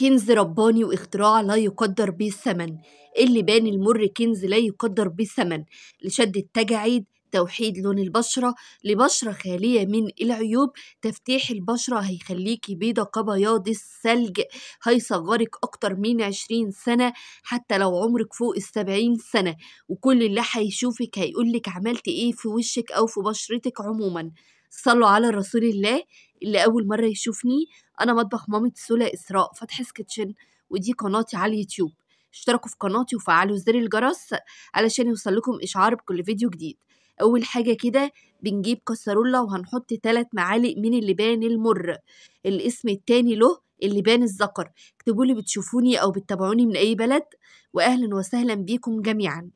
كنز رباني واختراع لا يقدر به الثمن اللي بان المر كنز لا يقدر به الثمن لشد التجاعيد توحيد لون البشرة لبشرة خالية من العيوب تفتيح البشرة هيخليكي بيضة كبياض الثلج هيصغرك أكتر من عشرين سنة حتى لو عمرك فوق السبعين سنة وكل اللي هيشوفك هيقولك عملت ايه في وشك أو في بشرتك عموما صلوا على رسول الله اللي أول مرة يشوفني أنا مطبخ مامة سولا إسراء فتح كيتشن ودي قناتي على اليوتيوب اشتركوا في قناتي وفعلوا زر الجرس علشان يوصلكم إشعار بكل فيديو جديد أول حاجة كده بنجيب كسرولة وهنحط تلات معالق من اللبان المر الاسم التاني له اللبان اكتبوا اكتبولي بتشوفوني أو بتتابعوني من أي بلد وأهلا وسهلا بيكم جميعا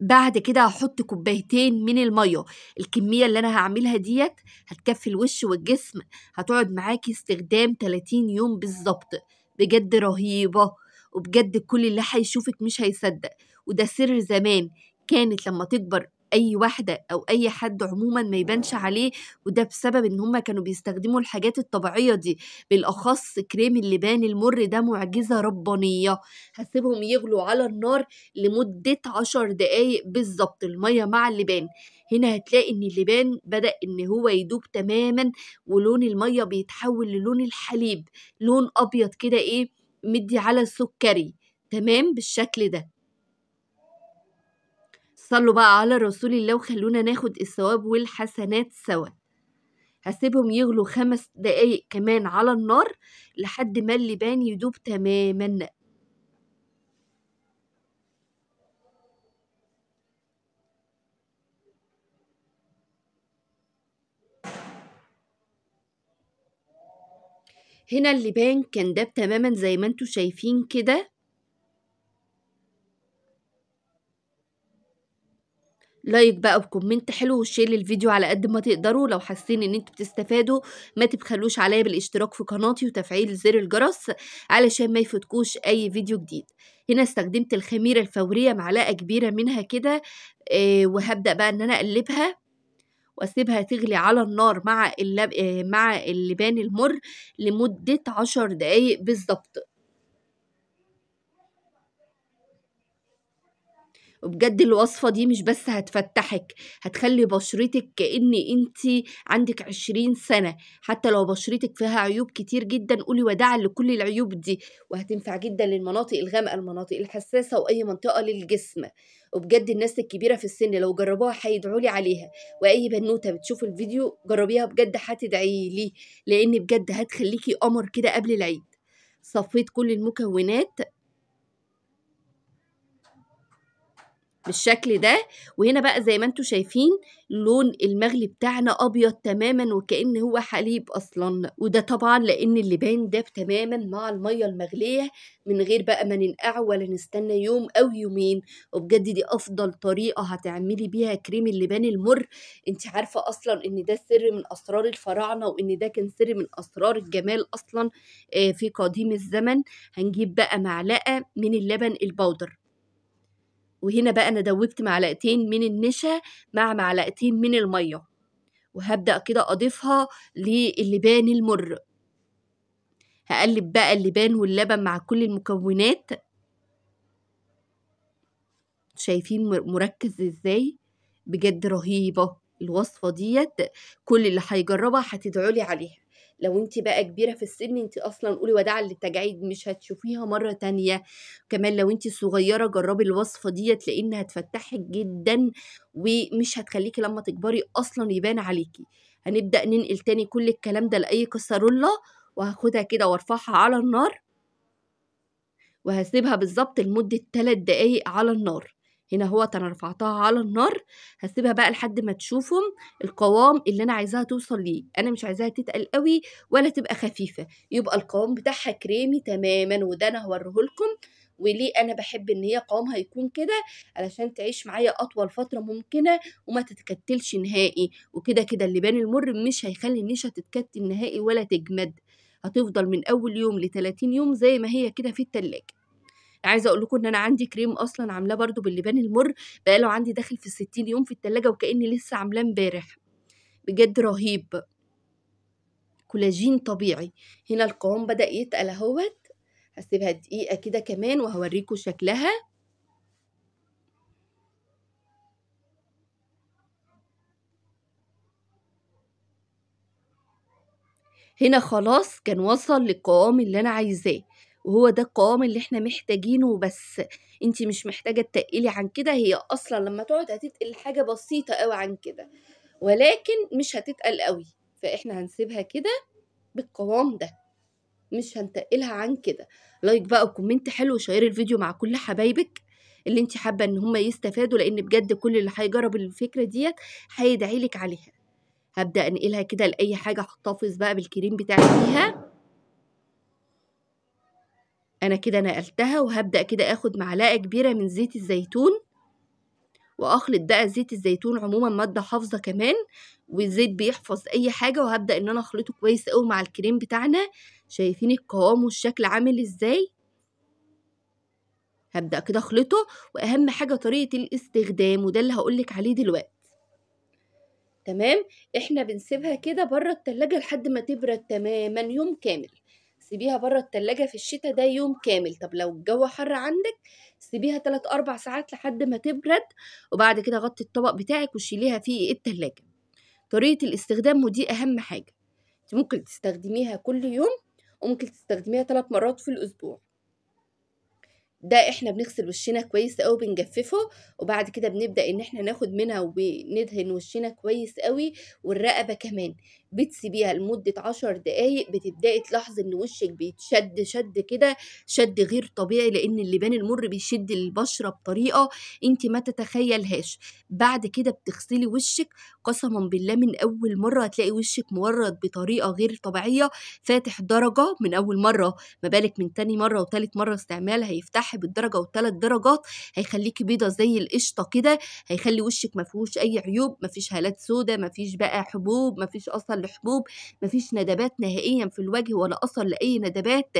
بعد كده هحط كوبايتين من الميه الكميه اللي انا هعملها ديت هتكفي الوش والجسم هتقعد معاكي استخدام 30 يوم بالظبط بجد رهيبه وبجد كل اللي هيشوفك مش هيصدق وده سر زمان كانت لما تكبر اي واحده او اي حد عموما ما يبانش عليه وده بسبب ان هم كانوا بيستخدموا الحاجات الطبيعيه دي بالاخص كريم اللبان المر ده معجزه ربانيه هسيبهم يغلوا على النار لمده عشر دقايق بالظبط الميه مع اللبان هنا هتلاقي ان اللبان بدا ان هو يدوب تماما ولون الميه بيتحول للون الحليب لون ابيض كده ايه مدي على السكري تمام بالشكل ده صلوا بقى على رسول الله وخلونا ناخد الثواب والحسنات سوا هسيبهم يغلوا خمس دقايق كمان على النار لحد ما اللبان يدوب تماما هنا اللبان كان داب تماما زي ما انتوا شايفين كده لايك بقى وكومنت حلو وشير للفيديو على قد ما تقدروا لو حاسين ان انتوا بتستفادوا ما تبخلوش عليا بالاشتراك في قناتي وتفعيل زر الجرس علشان ما يفوتكوش اي فيديو جديد هنا استخدمت الخميرة الفورية معلقة كبيرة منها كده آه وهبدأ بقى ان انا اقلبها واسيبها تغلي على النار مع اللب... آه، مع اللبان المر لمدة عشر دقايق بالظبط وبجد الوصفة دي مش بس هتفتحك هتخلي بشرتك كأن انت عندك عشرين سنة حتى لو بشرتك فيها عيوب كتير جدا قولي وداعا لكل العيوب دي وهتنفع جدا للمناطق الغامقة المناطق الحساسة وأي منطقة للجسم وبجد الناس الكبيرة في السن لو جربوها هيدعولي عليها وأي بنوتة بتشوف الفيديو جربيها بجد هتدعي لي لأن بجد هتخليكي قمر كده قبل العيد صفيت كل المكونات بالشكل ده وهنا بقى زي ما انتم شايفين لون المغلي بتاعنا ابيض تماما وكأن هو حليب اصلا وده طبعا لان اللبان داب تماما مع المية المغلية من غير بقى ما ننقع ولا نستنى يوم او يومين وبجد دي افضل طريقة هتعملي بيها كريم اللبان المر انت عارفة اصلا ان ده سر من اسرار الفراعنة وان ده كان سر من اسرار الجمال اصلا آه، في قديم الزمن هنجيب بقى معلقة من اللبن البودر وهنا بقى أنا دوبت معلقتين من النشا مع معلقتين من المية وهبدأ كده أضيفها للبان المر هقلب بقى اللبان واللبن مع كل المكونات شايفين مركز ازاي بجد رهيبة الوصفة ديت كل اللي هيجربها هتدعولي عليها لو انت بقى كبيره في السن انت اصلا قولي وداعا للتجاعيد مش هتشوفيها مره تانية كمان لو انت صغيره جربي الوصفه ديت لان هتفتحك جدا ومش هتخليكي لما تكبري اصلا يبان عليكي هنبدا ننقل تاني كل الكلام ده لاي كسرولة وهاخدها كده وارفعها على النار وهسيبها بالظبط لمدة 3 دقايق على النار هنا هو انا رفعتها على النار هسيبها بقى لحد ما تشوفهم القوام اللي انا عايزاها توصل ليه انا مش عايزاها تتقل قوي ولا تبقى خفيفه يبقى القوام بتاعها كريمي تماما وده انا لكم وليه انا بحب ان هي قوامها يكون كده علشان تعيش معايا اطول فتره ممكنه وما تتكتلش نهائي وكده كده اللبان المر مش هيخلي النشا تتكتل نهائي ولا تجمد هتفضل من اول يوم ل 30 يوم زي ما هي كده في التلاجة عايزه اقول لكم ان انا عندي كريم اصلا عاملاه برده باللبان المر بقاله عندي داخل في 60 يوم في التلاجة وكاني لسه عاملاه امبارح بجد رهيب كولاجين طبيعي هنا القوام بدا يتقل اهوت هسيبها دقيقه كده كمان وهوريكم شكلها هنا خلاص كان وصل للقوام اللي انا عايزاه وهو ده القوام اللي احنا محتاجينه بس انت مش محتاجة تقلي عن كده هي اصلا لما تقعد هتتقل حاجة بسيطة قوي عن كده ولكن مش هتتقل قوي فاحنا هنسيبها كده بالقوام ده مش هنتقلها عن كده لايك بقى وكومنت حلو وشير الفيديو مع كل حبايبك اللي انت حابه ان هم يستفادوا لان بجد كل اللي هيجرب الفكره ديت هيدعيلك عليها هبدا انقلها كده لاي حاجه احتفظ بقى بالكريم بتاعي فيها أنا كده نقلتها وهبدأ كده أخد معلقة كبيرة من زيت الزيتون وأخلط بقى زيت الزيتون عموما مادة حافظة كمان والزيت بيحفظ أي حاجة وهبدأ إن أنا أخلطه كويس أوي مع الكريم بتاعنا شايفين القوام والشكل عامل إزاي هبدأ كده أخلطه وأهم حاجة طريقة الاستخدام وده اللي هقولك عليه دلوقتي تمام احنا بنسيبها كده بره التلاجة لحد ما تبرد تماما يوم كامل سيبيها بره التلاجة في الشتاء ده يوم كامل طب لو الجو حر عندك سيبيها 3 أربع ساعات لحد ما تبرد وبعد كده غطي الطبق بتاعك وشيليها في التلاجة طريقة الاستخدام ودي أهم حاجة ممكن تستخدميها كل يوم وممكن تستخدميها 3 مرات في الأسبوع ده احنا بنغسل وشنا كويس قوي بنجففه وبعد كده بنبدا ان احنا ناخد منها وندهن وشنا كويس قوي والرقبه كمان بتسيبيها لمده عشر دقايق بتبداي تلاحظي ان وشك بيتشد شد كده شد غير طبيعي لان اللبان المر بيشد البشره بطريقه انت ما تتخيلهاش بعد كده بتغسلي وشك قسما بالله من اول مره هتلاقي وشك مورد بطريقه غير طبيعيه فاتح درجه من اول مره ما بالك من تاني مره وتالت مره استعمال هيفتح صح بالدرجه والثلاث درجات هيخليكي بيضه زي القشطه كده هيخلي وشك ما فيهوش اي عيوب ما فيش هالات سوداء ما فيش بقى حبوب ما فيش اثر لحبوب ما فيش ندبات نهائيا في الوجه ولا اثر لاي ندبات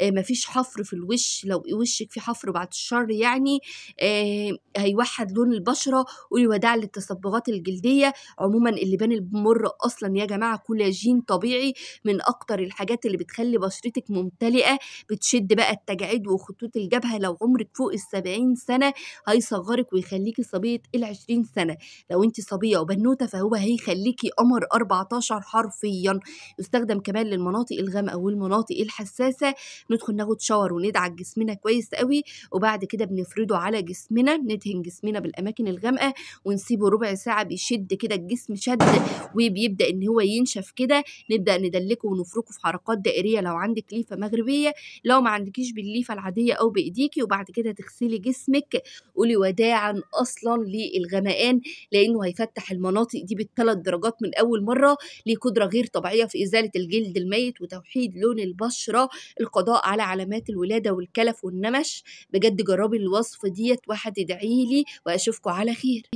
آه، ما فيش حفر في الوش لو وشك في حفر بعد الشر يعني آه، هيوحد لون البشره ويودع للتصبغات الجلديه عموما اللبان المر اصلا يا جماعه كولاجين طبيعي من اكتر الحاجات اللي بتخلي بشرتك ممتلئه بتشد بقى التجاعيد وخطوط الجبهه تجربها لو عمرك فوق السبعين سنة هيصغرك ويخليكي صبية العشرين سنة لو انت صبية وبنوتة فهو هيخليكي قمر 14 حرفيا يستخدم كمان للمناطق الغامقة والمناطق الحساسة ندخل ناخد شاور وندعك جسمنا كويس قوي وبعد كده بنفرده على جسمنا ندهن جسمنا بالأماكن الغامقة ونسيبه ربع ساعة بيشد كده الجسم شد وبيبدأ ان هو ينشف كده نبدأ ندلكه ونفركه في حركات دائرية لو عندك ليفة مغربية لو ما عندكيش بالليفة العادية أو بإيديك ايديكي وبعد كده تغسلي جسمك قولي وداعا اصلا للغمقان لانه هيفتح المناطق دي بالثلاث درجات من اول مره ليه قدره غير طبيعيه في ازاله الجلد الميت وتوحيد لون البشره القضاء على علامات الولاده والكلف والنمش بجد جربي الوصفه ديت واحد ادعيلي واشوفكم على خير